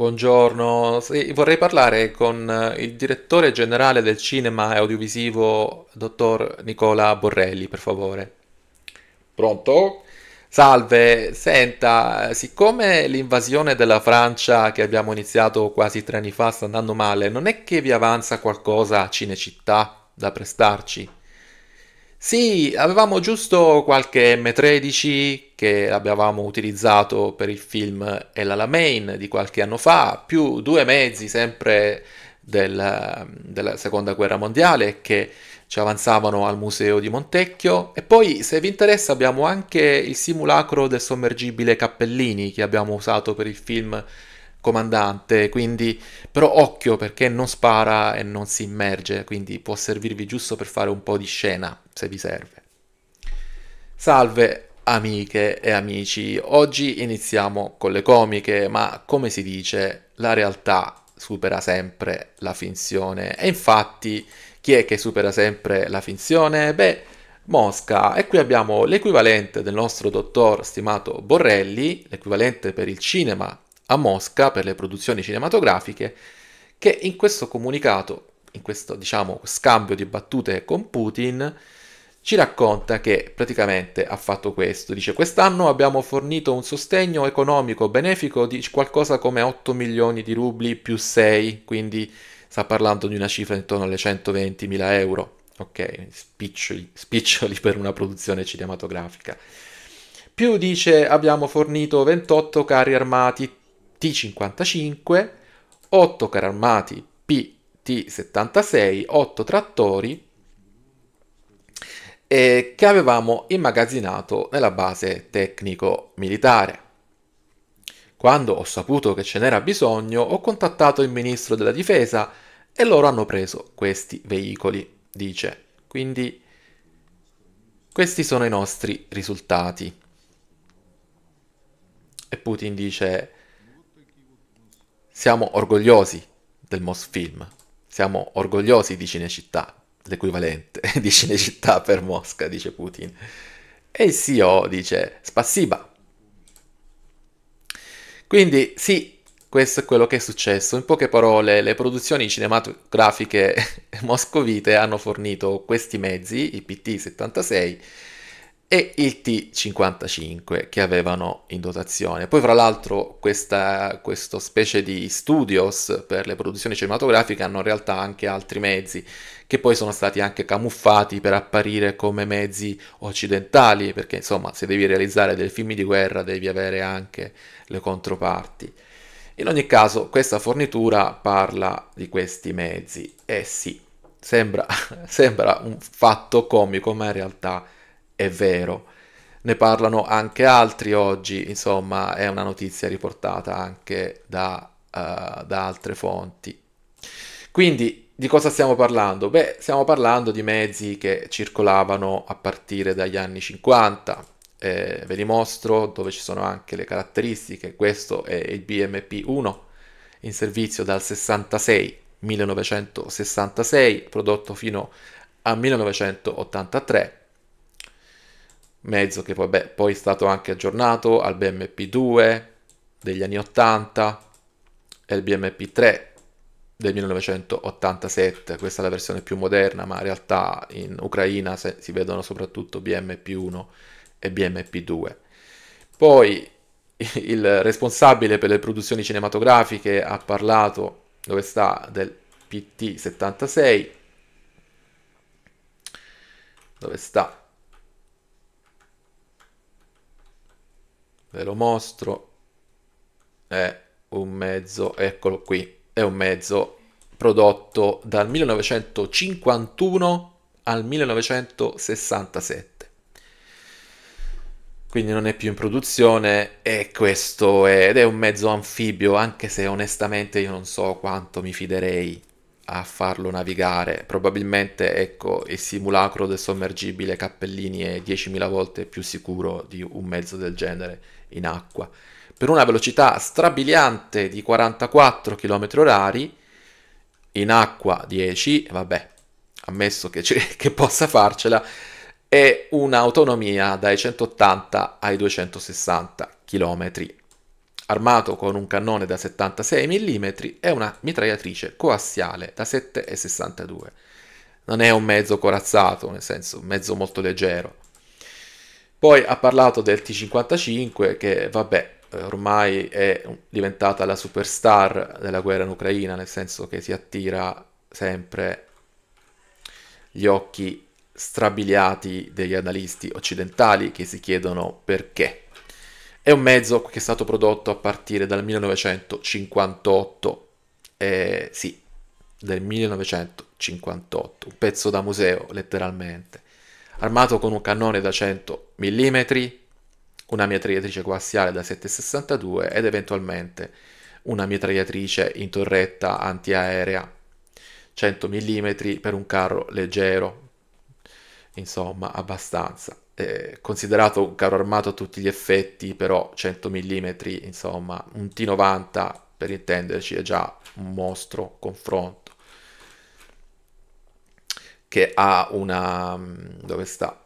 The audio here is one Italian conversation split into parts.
Buongiorno, sì, vorrei parlare con eh, il direttore generale del cinema e audiovisivo, dottor Nicola Borrelli, per favore. Pronto? Salve, senta, eh, siccome l'invasione della Francia che abbiamo iniziato quasi tre anni fa sta andando male, non è che vi avanza qualcosa a Cinecittà da prestarci? Sì, avevamo giusto qualche M13 che avevamo utilizzato per il film El Alamein di qualche anno fa, più due mezzi sempre del, della seconda guerra mondiale che ci avanzavano al museo di Montecchio e poi se vi interessa abbiamo anche il simulacro del sommergibile Cappellini che abbiamo usato per il film comandante, quindi però occhio perché non spara e non si immerge, quindi può servirvi giusto per fare un po' di scena se vi serve. Salve amiche e amici, oggi iniziamo con le comiche, ma come si dice, la realtà supera sempre la finzione e infatti chi è che supera sempre la finzione? Beh, Mosca e qui abbiamo l'equivalente del nostro dottor stimato Borrelli, l'equivalente per il cinema a Mosca per le produzioni cinematografiche, che in questo comunicato, in questo diciamo scambio di battute con Putin, ci racconta che praticamente ha fatto questo. Dice: Quest'anno abbiamo fornito un sostegno economico benefico di qualcosa come 8 milioni di rubli più 6, quindi sta parlando di una cifra intorno alle 120 mila euro. Ok, spiccioli, spiccioli per una produzione cinematografica. Più dice: Abbiamo fornito 28 carri armati T55, 8 carri armati PT76, 8 trattori eh, che avevamo immagazzinato nella base tecnico-militare. Quando ho saputo che ce n'era bisogno, ho contattato il ministro della difesa e loro hanno preso questi veicoli, dice. Quindi questi sono i nostri risultati. E Putin dice siamo orgogliosi del Mosfilm, siamo orgogliosi di Cinecittà, l'equivalente di Cinecittà per Mosca, dice Putin. E il CEO dice spassiba. Quindi sì, questo è quello che è successo. In poche parole, le produzioni cinematografiche moscovite hanno fornito questi mezzi, i PT-76, e il T55 che avevano in dotazione. Poi, fra l'altro, questa, questo specie di studios per le produzioni cinematografiche hanno in realtà anche altri mezzi che poi sono stati anche camuffati per apparire come mezzi occidentali, perché insomma, se devi realizzare dei film di guerra devi avere anche le controparti. In ogni caso, questa fornitura parla di questi mezzi. Eh sì, sembra, sembra un fatto comico, ma in realtà è vero. Ne parlano anche altri oggi, insomma è una notizia riportata anche da, uh, da altre fonti. Quindi di cosa stiamo parlando? Beh, stiamo parlando di mezzi che circolavano a partire dagli anni 50. Eh, ve li mostro dove ci sono anche le caratteristiche. Questo è il BMP1 in servizio dal 66, 1966, prodotto fino a 1983 mezzo che poi, beh, poi è stato anche aggiornato al BMP2 degli anni 80 e il BMP3 del 1987, questa è la versione più moderna, ma in realtà in Ucraina si vedono soprattutto BMP1 e BMP2. Poi il responsabile per le produzioni cinematografiche ha parlato, dove sta, del PT76, dove sta, ve lo mostro, è un mezzo, eccolo qui, è un mezzo prodotto dal 1951 al 1967 quindi non è più in produzione e questo è, ed è un mezzo anfibio anche se onestamente io non so quanto mi fiderei a farlo navigare probabilmente ecco il simulacro del sommergibile Cappellini è 10.000 volte più sicuro di un mezzo del genere in acqua, per una velocità strabiliante di 44 km h in acqua 10, vabbè, ammesso che, ci, che possa farcela, e un'autonomia dai 180 ai 260 km, armato con un cannone da 76 mm e una mitragliatrice coassiale da 7,62. Non è un mezzo corazzato, nel senso un mezzo molto leggero, poi ha parlato del T-55 che vabbè ormai è diventata la superstar della guerra in Ucraina, nel senso che si attira sempre gli occhi strabiliati degli analisti occidentali che si chiedono perché. È un mezzo che è stato prodotto a partire dal 1958, eh, sì, del 1958, un pezzo da museo letteralmente armato con un cannone da 100 mm, una mitragliatrice coassiale da 7,62 ed eventualmente una mitragliatrice in torretta antiaerea 100 mm per un carro leggero, insomma abbastanza. Eh, considerato un carro armato a tutti gli effetti, però 100 mm, insomma un T90 per intenderci è già un mostro confronto che ha una... Mm, dove sta?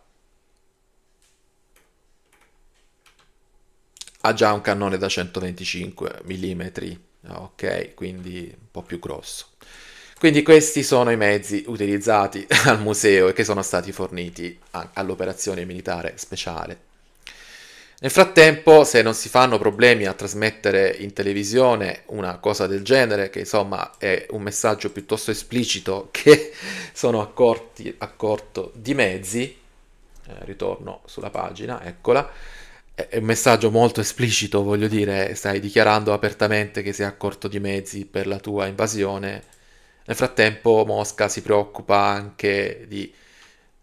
Ha già un cannone da 125 mm, ok, quindi un po' più grosso. Quindi questi sono i mezzi utilizzati al museo e che sono stati forniti all'operazione militare speciale nel frattempo, se non si fanno problemi a trasmettere in televisione una cosa del genere, che insomma è un messaggio piuttosto esplicito che sono accorti, accorto di mezzi, eh, ritorno sulla pagina, eccola, è un messaggio molto esplicito, voglio dire, stai dichiarando apertamente che sei accorto di mezzi per la tua invasione. Nel frattempo Mosca si preoccupa anche di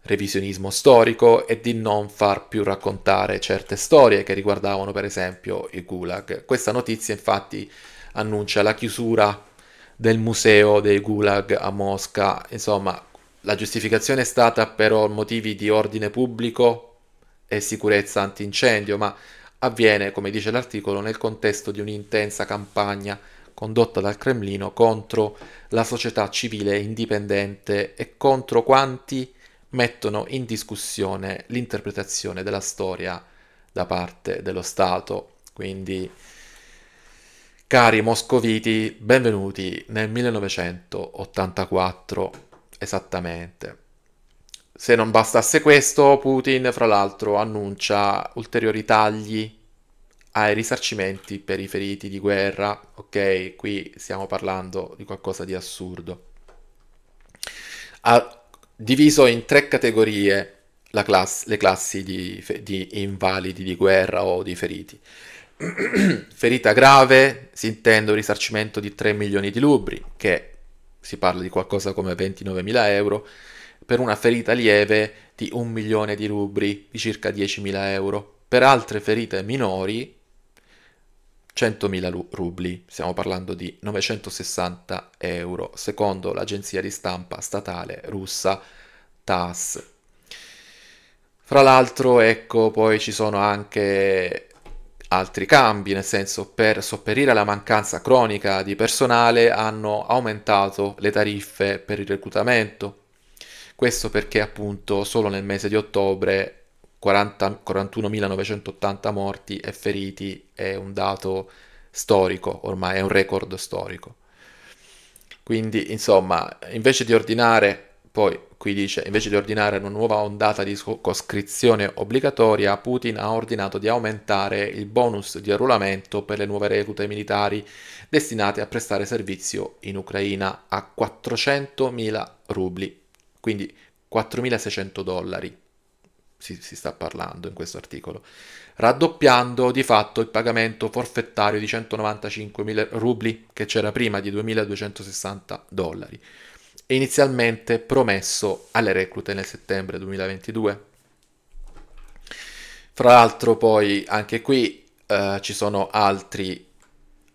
revisionismo storico e di non far più raccontare certe storie che riguardavano per esempio il Gulag. Questa notizia infatti annuncia la chiusura del museo dei Gulag a Mosca, insomma la giustificazione è stata però motivi di ordine pubblico e sicurezza antincendio, ma avviene, come dice l'articolo, nel contesto di un'intensa campagna condotta dal Cremlino contro la società civile indipendente e contro quanti mettono in discussione l'interpretazione della storia da parte dello Stato. Quindi, cari moscoviti, benvenuti nel 1984 esattamente. Se non bastasse questo, Putin, fra l'altro, annuncia ulteriori tagli ai risarcimenti per i feriti di guerra. Ok, qui stiamo parlando di qualcosa di assurdo. A- diviso in tre categorie class- le classi di, di invalidi di guerra o di feriti. Ferita grave si intende un risarcimento di 3 milioni di lubri, che si parla di qualcosa come 29 mila euro, per una ferita lieve di 1 milione di rubri, di circa 10 mila euro. Per altre ferite minori 100.000 rubli, stiamo parlando di 960 euro, secondo l'agenzia di stampa statale russa TAS. Fra l'altro, ecco, poi ci sono anche altri cambi, nel senso per sopperire alla mancanza cronica di personale hanno aumentato le tariffe per il reclutamento. Questo perché appunto solo nel mese di ottobre 41.980 morti e feriti è un dato storico, ormai è un record storico. Quindi, insomma, invece di ordinare, poi qui dice, invece di ordinare una nuova ondata di coscrizione obbligatoria, Putin ha ordinato di aumentare il bonus di arruolamento per le nuove reclute militari destinate a prestare servizio in Ucraina a 400.000 rubli, quindi 4.600 dollari si, si sta parlando in questo articolo, raddoppiando di fatto il pagamento forfettario di 195.000 rubli che c'era prima di 2.260 dollari, inizialmente promesso alle reclute nel settembre 2022. Fra l'altro poi anche qui eh, ci sono altri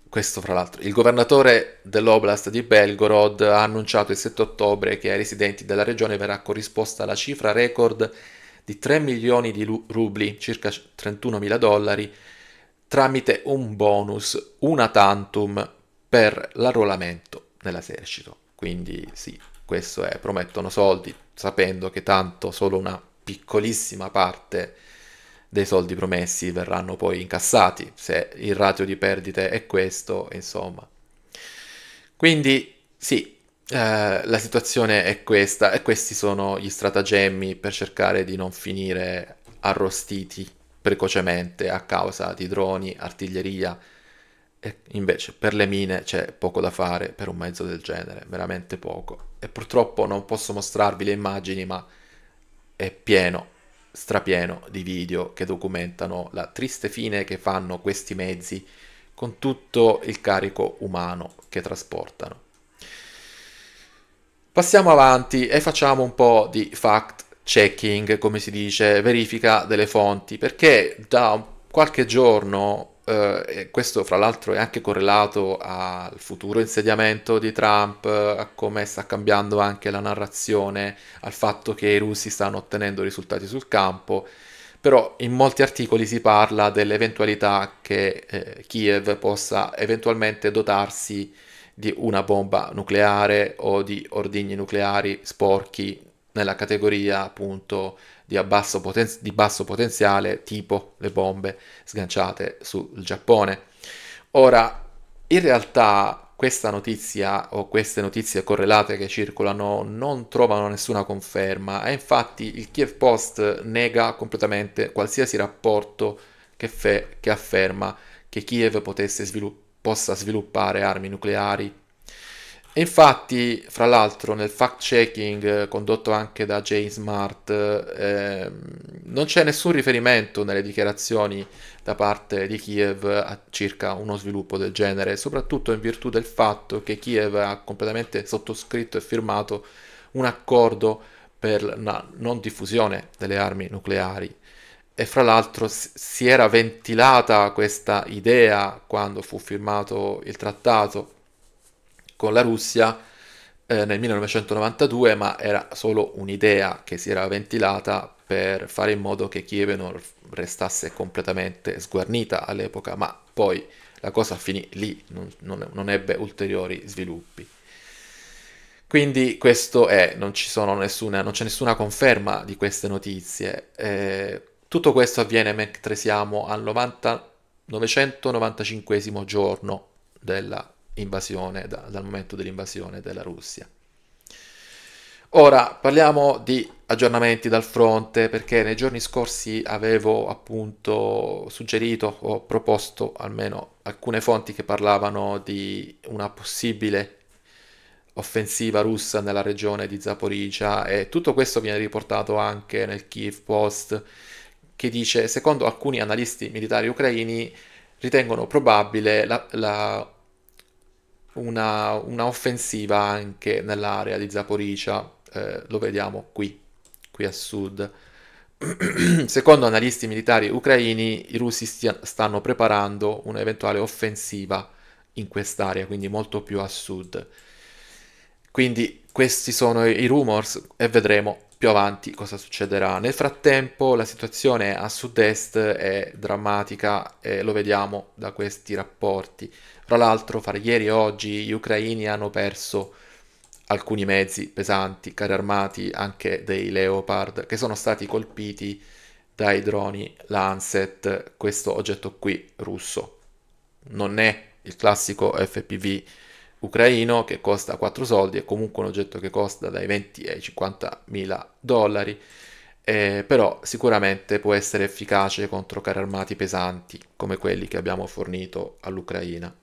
questo fra l'altro, il governatore dell'oblast di Belgorod ha annunciato il 7 ottobre che ai residenti della regione verrà corrisposta la cifra record di 3 milioni di rubli, circa 31 mila dollari, tramite un bonus, una tantum, per l'arruolamento nell'esercito. Quindi sì, questo è, promettono soldi, sapendo che tanto solo una piccolissima parte dei soldi promessi verranno poi incassati, se il ratio di perdite è questo, insomma. Quindi sì, eh, la situazione è questa e questi sono gli stratagemmi per cercare di non finire arrostiti precocemente a causa di droni, artiglieria e invece per le mine c'è poco da fare per un mezzo del genere, veramente poco. E purtroppo non posso mostrarvi le immagini, ma è pieno, strapieno di video che documentano la triste fine che fanno questi mezzi con tutto il carico umano che trasportano. Passiamo avanti e facciamo un po' di fact checking, come si dice, verifica delle fonti, perché da qualche giorno, eh, questo fra l'altro è anche correlato al futuro insediamento di Trump, a come sta cambiando anche la narrazione, al fatto che i russi stanno ottenendo risultati sul campo, però in molti articoli si parla dell'eventualità che eh, Kiev possa eventualmente dotarsi di di una bomba nucleare o di ordigni nucleari sporchi nella categoria appunto di basso, poten- di basso potenziale tipo le bombe sganciate sul Giappone. Ora, in realtà questa notizia o queste notizie correlate che circolano non trovano nessuna conferma e infatti il Kiev Post nega completamente qualsiasi rapporto che, fe- che afferma che Kiev potesse sviluppare possa sviluppare armi nucleari. E infatti, fra l'altro, nel fact-checking eh, condotto anche da James Smart, eh, ehm, non c'è nessun riferimento nelle dichiarazioni da parte di Kiev a circa uno sviluppo del genere, soprattutto in virtù del fatto che Kiev ha completamente sottoscritto e firmato un accordo per la non diffusione delle armi nucleari e fra l'altro si era ventilata questa idea quando fu firmato il trattato con la Russia eh, nel 1992, ma era solo un'idea che si era ventilata per fare in modo che Kiev non restasse completamente sguarnita all'epoca, ma poi la cosa finì lì, non, non, non ebbe ulteriori sviluppi. Quindi questo è, non, ci sono nessuna, non c'è nessuna conferma di queste notizie. Eh, tutto questo avviene mentre siamo al 90, 995 giorno dell'invasione, da, dal momento dell'invasione della Russia. Ora parliamo di aggiornamenti dal fronte perché nei giorni scorsi avevo appunto suggerito o proposto almeno alcune fonti che parlavano di una possibile offensiva russa nella regione di Zaporizia e tutto questo viene riportato anche nel Kiev Post che dice secondo alcuni analisti militari ucraini ritengono probabile la, la, una, una, offensiva anche nell'area di Zaporizia, eh, lo vediamo qui, qui a sud. secondo analisti militari ucraini i russi stia, stanno preparando un'eventuale offensiva in quest'area, quindi molto più a sud. Quindi questi sono i rumors e vedremo più avanti cosa succederà. Nel frattempo la situazione a sud-est è drammatica e lo vediamo da questi rapporti. Tra l'altro, fra ieri e oggi gli ucraini hanno perso alcuni mezzi pesanti, carri armati, anche dei Leopard, che sono stati colpiti dai droni Lancet, questo oggetto qui russo. Non è il classico FPV ucraino che costa 4 soldi, è comunque un oggetto che costa dai 20 ai 50 mila dollari, eh, però sicuramente può essere efficace contro carri armati pesanti come quelli che abbiamo fornito all'Ucraina.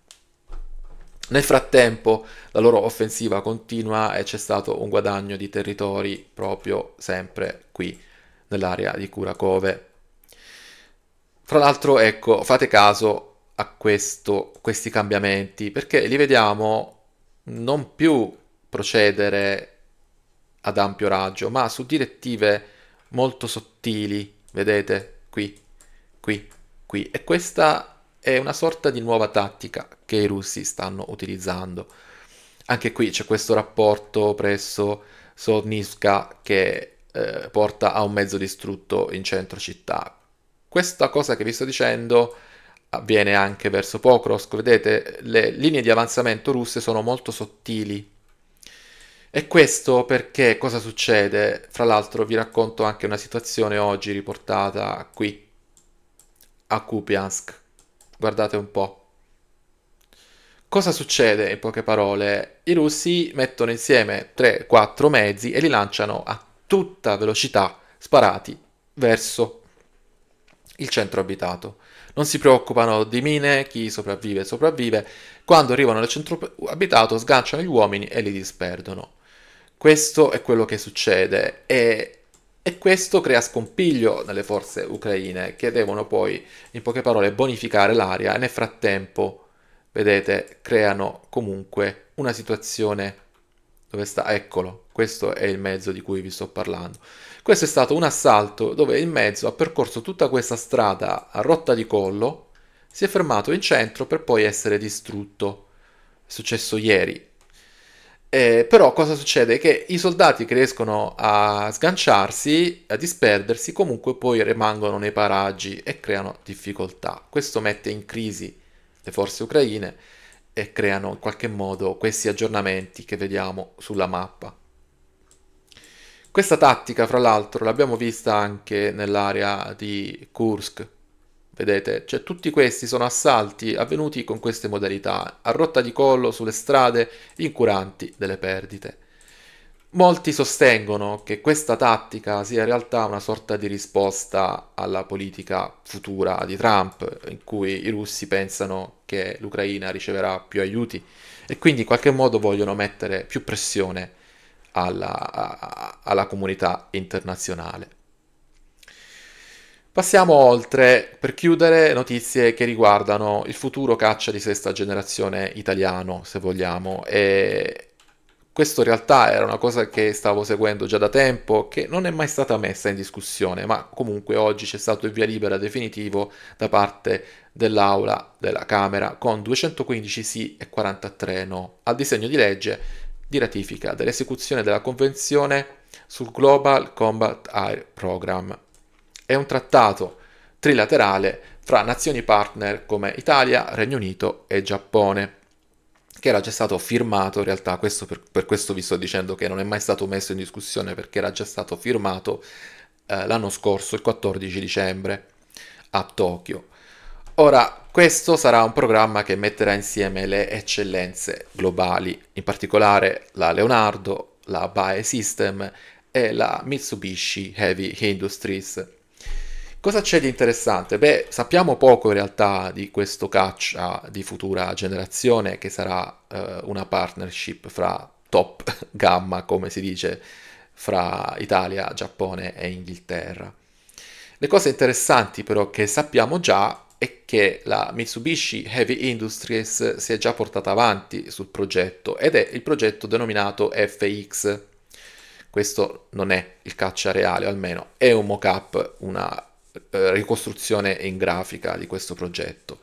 Nel frattempo la loro offensiva continua e c'è stato un guadagno di territori proprio sempre qui nell'area di Kurakove. Fra l'altro, ecco, fate caso a questo, questi cambiamenti, perché li vediamo non più procedere ad ampio raggio, ma su direttive molto sottili, vedete, qui, qui, qui. E questa è una sorta di nuova tattica che i russi stanno utilizzando. Anche qui c'è questo rapporto presso Sorniska che eh, porta a un mezzo distrutto in centro città. Questa cosa che vi sto dicendo avviene anche verso Pokrovsk. Vedete, le linee di avanzamento russe sono molto sottili. E questo perché cosa succede? Fra l'altro vi racconto anche una situazione oggi riportata qui, a Kupiansk. Guardate un po'. Cosa succede in poche parole? I russi mettono insieme 3-4 mezzi e li lanciano a tutta velocità, sparati verso il centro abitato non si preoccupano di mine, chi sopravvive sopravvive, quando arrivano al centro abitato sganciano gli uomini e li disperdono. Questo è quello che succede e, e questo crea scompiglio nelle forze ucraine che devono poi, in poche parole, bonificare l'area e nel frattempo, vedete, creano comunque una situazione dove sta, eccolo, questo è il mezzo di cui vi sto parlando. Questo è stato un assalto dove il mezzo ha percorso tutta questa strada a rotta di collo, si è fermato in centro per poi essere distrutto. È successo ieri. Eh, però cosa succede? Che i soldati che riescono a sganciarsi, a disperdersi, comunque poi rimangono nei paraggi e creano difficoltà. Questo mette in crisi le forze ucraine e creano in qualche modo questi aggiornamenti che vediamo sulla mappa. Questa tattica, fra l'altro, l'abbiamo vista anche nell'area di Kursk. Vedete, cioè tutti questi sono assalti avvenuti con queste modalità, a rotta di collo sulle strade, incuranti delle perdite. Molti sostengono che questa tattica sia in realtà una sorta di risposta alla politica futura di Trump, in cui i russi pensano che l'Ucraina riceverà più aiuti e quindi in qualche modo vogliono mettere più pressione alla, a, alla comunità internazionale. Passiamo oltre, per chiudere, notizie che riguardano il futuro caccia di sesta generazione italiano, se vogliamo, e questo in realtà era una cosa che stavo seguendo già da tempo, che non è mai stata messa in discussione, ma comunque oggi c'è stato il via libera definitivo da parte dell'Aula della Camera con 215 sì e 43 no al disegno di legge di ratifica dell'esecuzione della Convenzione sul Global Combat Air Program. È un trattato trilaterale fra nazioni partner come Italia, Regno Unito e Giappone, che era già stato firmato in realtà, questo per, per, questo vi sto dicendo che non è mai stato messo in discussione perché era già stato firmato eh, l'anno scorso, il 14 dicembre, a Tokyo. Ora, questo sarà un programma che metterà insieme le eccellenze globali, in particolare la Leonardo, la Bae System e la Mitsubishi Heavy Industries. Cosa c'è di interessante? Beh, sappiamo poco in realtà di questo caccia di futura generazione che sarà eh, una partnership fra top gamma, come si dice, fra Italia, Giappone e Inghilterra. Le cose interessanti però che sappiamo già è che la Mitsubishi Heavy Industries si è già portata avanti sul progetto ed è il progetto denominato FX. Questo non è il caccia reale, almeno è un mock-up, una eh, ricostruzione in grafica di questo progetto.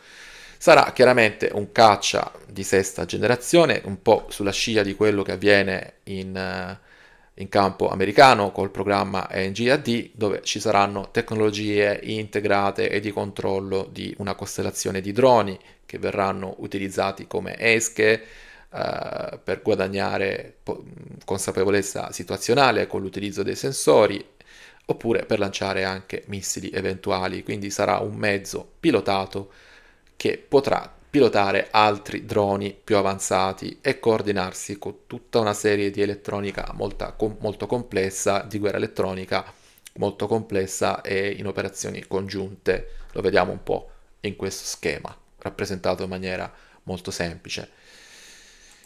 Sarà chiaramente un caccia di sesta generazione, un po' sulla scia di quello che avviene in... Eh, in campo americano col programma NGAD dove ci saranno tecnologie integrate e di controllo di una costellazione di droni che verranno utilizzati come esche eh, per guadagnare consapevolezza situazionale con l'utilizzo dei sensori oppure per lanciare anche missili eventuali, quindi sarà un mezzo pilotato che potrà pilotare altri droni più avanzati e coordinarsi con tutta una serie di elettronica molta, com, molto complessa, di guerra elettronica molto complessa e in operazioni congiunte. Lo vediamo un po' in questo schema, rappresentato in maniera molto semplice.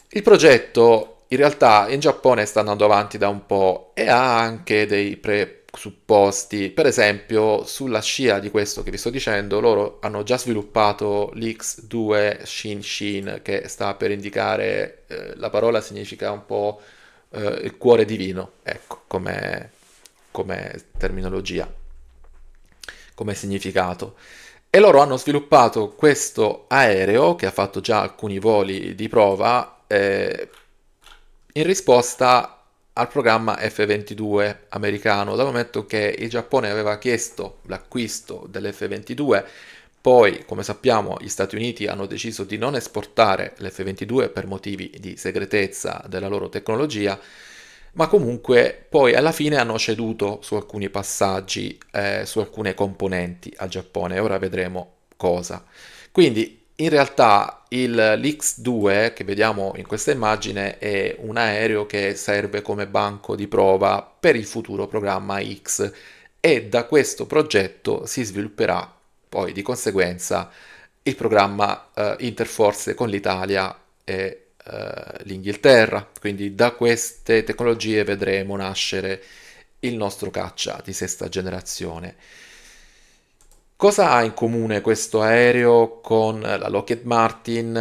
Il progetto in realtà in Giappone sta andando avanti da un po' e ha anche dei pre supposti. Per esempio, sulla scia di questo che vi sto dicendo, loro hanno già sviluppato l'X2 Shin Shin, che sta per indicare, eh, la parola significa un po' eh, il cuore divino, ecco, come, come terminologia, come significato. E loro hanno sviluppato questo aereo, che ha fatto già alcuni voli di prova, eh, in risposta al programma F-22 americano, dal momento che il Giappone aveva chiesto l'acquisto dell'F-22, poi come sappiamo gli Stati Uniti hanno deciso di non esportare l'F-22 per motivi di segretezza della loro tecnologia, ma comunque poi alla fine hanno ceduto su alcuni passaggi, eh, su alcune componenti al Giappone, ora vedremo cosa. Quindi in realtà il, l'X2 che vediamo in questa immagine è un aereo che serve come banco di prova per il futuro programma X e da questo progetto si svilupperà poi di conseguenza il programma eh, Interforce con l'Italia e eh, l'Inghilterra. Quindi da queste tecnologie vedremo nascere il nostro caccia di sesta generazione. Cosa ha in comune questo aereo con la Lockheed Martin,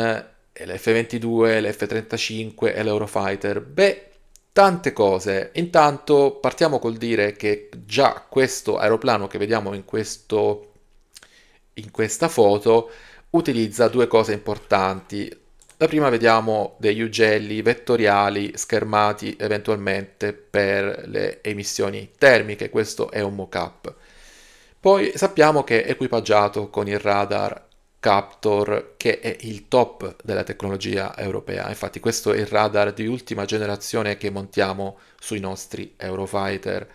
l'F-22, l'F-35 e l'Eurofighter? Beh, tante cose. Intanto partiamo col dire che già questo aeroplano che vediamo in, questo, in questa foto utilizza due cose importanti. La prima vediamo degli ugelli vettoriali schermati eventualmente per le emissioni termiche, questo è un mock-up. Poi sappiamo che è equipaggiato con il radar Captor che è il top della tecnologia europea, infatti questo è il radar di ultima generazione che montiamo sui nostri Eurofighter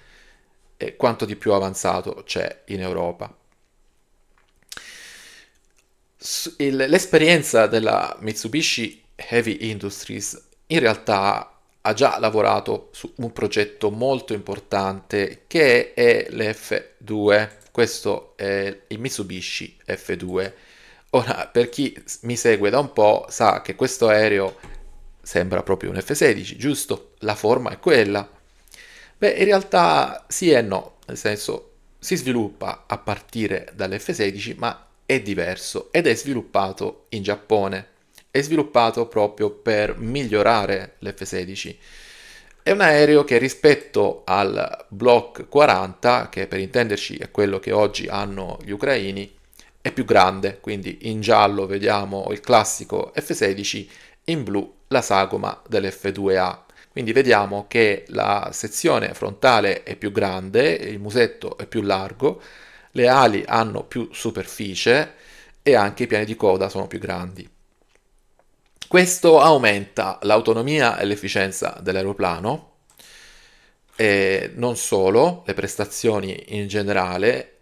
e quanto di più avanzato c'è in Europa. L'esperienza della Mitsubishi Heavy Industries in realtà ha già lavorato su un progetto molto importante che è l'F2 questo è il Mitsubishi F2. Ora, per chi mi segue da un po' sa che questo aereo sembra proprio un F16, giusto? La forma è quella. Beh, in realtà sì e no, nel senso si sviluppa a partire dall'F16, ma è diverso ed è sviluppato in Giappone. È sviluppato proprio per migliorare l'F16. È un aereo che rispetto al Block 40, che per intenderci è quello che oggi hanno gli ucraini, è più grande, quindi in giallo vediamo il classico F-16, in blu la sagoma dell'F-2A. Quindi vediamo che la sezione frontale è più grande, il musetto è più largo, le ali hanno più superficie e anche i piani di coda sono più grandi. Questo aumenta l'autonomia e l'efficienza dell'aeroplano, e non solo, le prestazioni in generale,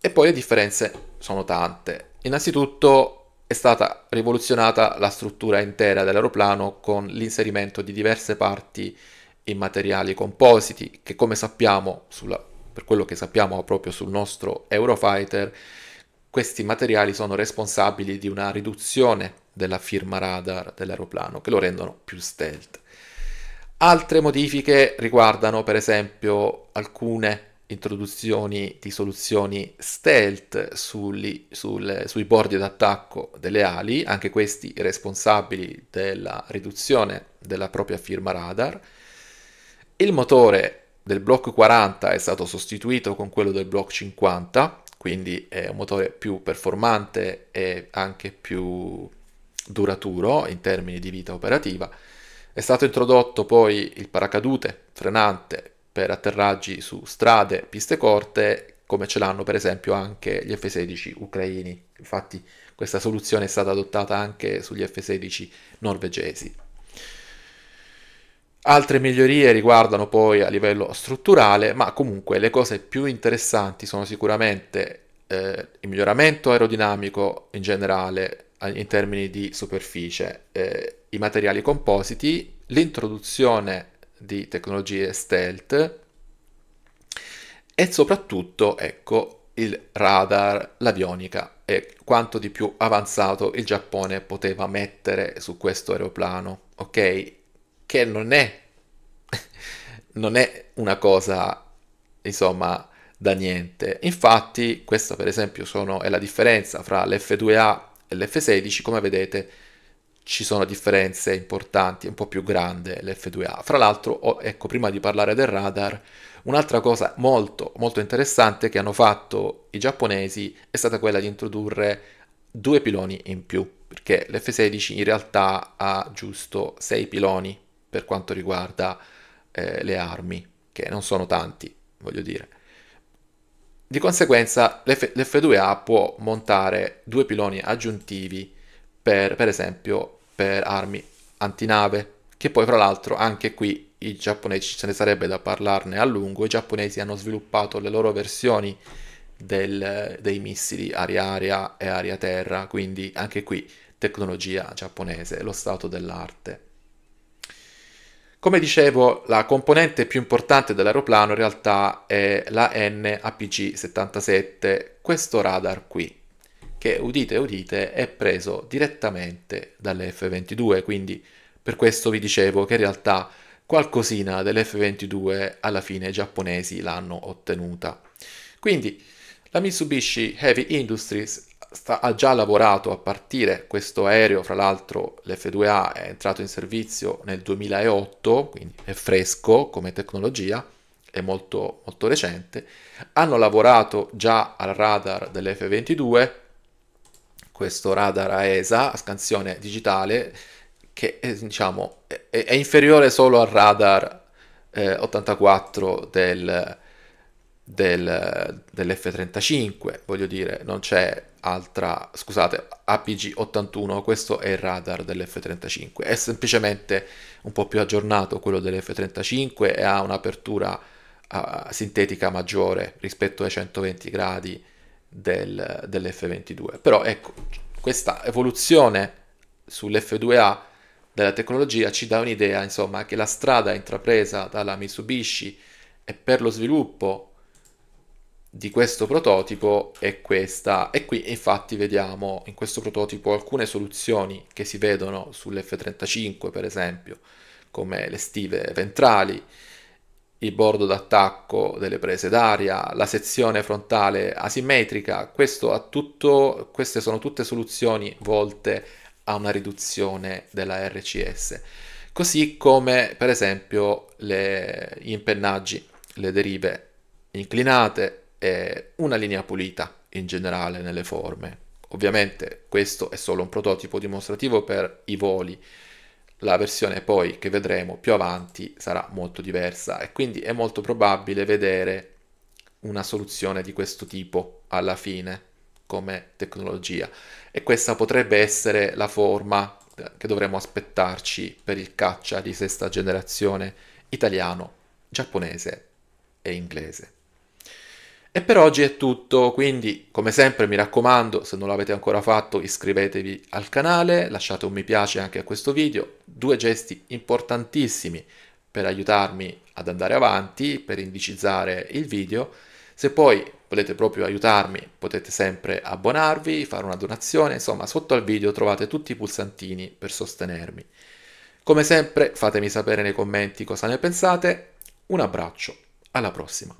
e poi le differenze sono tante. Innanzitutto è stata rivoluzionata la struttura intera dell'aeroplano con l'inserimento di diverse parti in materiali compositi che come sappiamo, sulla, per quello che sappiamo proprio sul nostro Eurofighter, questi materiali sono responsabili di una riduzione della firma radar dell'aeroplano, che lo rendono più stealth. Altre modifiche riguardano per esempio alcune introduzioni di soluzioni stealth sugli, sul, sui bordi d'attacco delle ali, anche questi responsabili della riduzione della propria firma radar. Il motore del Block 40 è stato sostituito con quello del Block 50, quindi è un motore più performante e anche più duraturo in termini di vita operativa. È stato introdotto poi il paracadute frenante per atterraggi su strade, piste corte, come ce l'hanno per esempio anche gli F-16 ucraini. Infatti questa soluzione è stata adottata anche sugli F-16 norvegesi. Altre migliorie riguardano poi a livello strutturale, ma comunque le cose più interessanti sono sicuramente eh, il miglioramento aerodinamico in generale, in termini di superficie, eh, i materiali compositi, l'introduzione di tecnologie stealth e soprattutto, ecco, il radar, l'avionica e quanto di più avanzato il Giappone poteva mettere su questo aeroplano, ok? Che non è, non è una cosa, insomma, da niente. Infatti, questa per esempio sono, è la differenza fra l'F2A l'F16 come vedete ci sono differenze importanti, è un po' più grande l'F2A. Fra l'altro, oh, ecco, prima di parlare del radar, un'altra cosa molto, molto interessante che hanno fatto i giapponesi è stata quella di introdurre due piloni in più, perché l'F16 in realtà ha giusto sei piloni per quanto riguarda eh, le armi, che non sono tanti, voglio dire. Di conseguenza l'F- 2 a può montare due piloni aggiuntivi per, per esempio per armi antinave, che poi fra l'altro anche qui i giapponesi ce ne sarebbe da parlarne a lungo, i giapponesi hanno sviluppato le loro versioni del, dei missili aria-aria e aria-terra, quindi anche qui tecnologia giapponese, lo stato dell'arte. Come dicevo, la componente più importante dell'aeroplano in realtà è la NAPG-77, questo radar qui, che udite udite è preso direttamente dalle F-22, quindi per questo vi dicevo che in realtà qualcosina delle F-22 alla fine i giapponesi l'hanno ottenuta. Quindi la Mitsubishi Heavy Industries sta, ha già lavorato a partire questo aereo, fra l'altro l'F2A è entrato in servizio nel 2008, quindi è fresco come tecnologia, è molto, molto recente, hanno lavorato già al radar dell'F22, questo radar AESA a scansione digitale, che è, diciamo, è, è inferiore solo al radar eh, 84 del, del, dell'F-35, voglio dire, non c'è altra, scusate, APG-81, questo è il radar dell'F-35, è semplicemente un po' più aggiornato quello dell'F-35 e ha un'apertura uh, sintetica maggiore rispetto ai 120 gradi del, dell'F-22. Però ecco, questa evoluzione sull'F-2A della tecnologia ci dà un'idea, insomma, che la strada intrapresa dalla Mitsubishi e per lo sviluppo di questo prototipo è questa e qui infatti vediamo in questo prototipo alcune soluzioni che si vedono sull'F-35 per esempio come le stive ventrali, il bordo d'attacco delle prese d'aria, la sezione frontale asimmetrica, tutto, queste sono tutte soluzioni volte a una riduzione della RCS, così come per esempio le, gli impennaggi, le derive inclinate, eh, una linea pulita in generale nelle forme. Ovviamente questo è solo un prototipo dimostrativo per i voli, la versione poi che vedremo più avanti sarà molto diversa e quindi è molto probabile vedere una soluzione di questo tipo alla fine come tecnologia e questa potrebbe essere la forma eh, che dovremmo aspettarci per il caccia di sesta generazione italiano, giapponese e inglese. E per oggi è tutto, quindi come sempre mi raccomando, se non l'avete ancora fatto, iscrivetevi al canale, lasciate un mi piace anche a questo video, due gesti importantissimi per aiutarmi ad andare avanti, per indicizzare il video. Se poi volete proprio aiutarmi, potete sempre abbonarvi, fare una donazione, insomma, sotto al video trovate tutti i pulsantini per sostenermi. Come sempre, fatemi sapere nei commenti cosa ne pensate. Un abbraccio, alla prossima.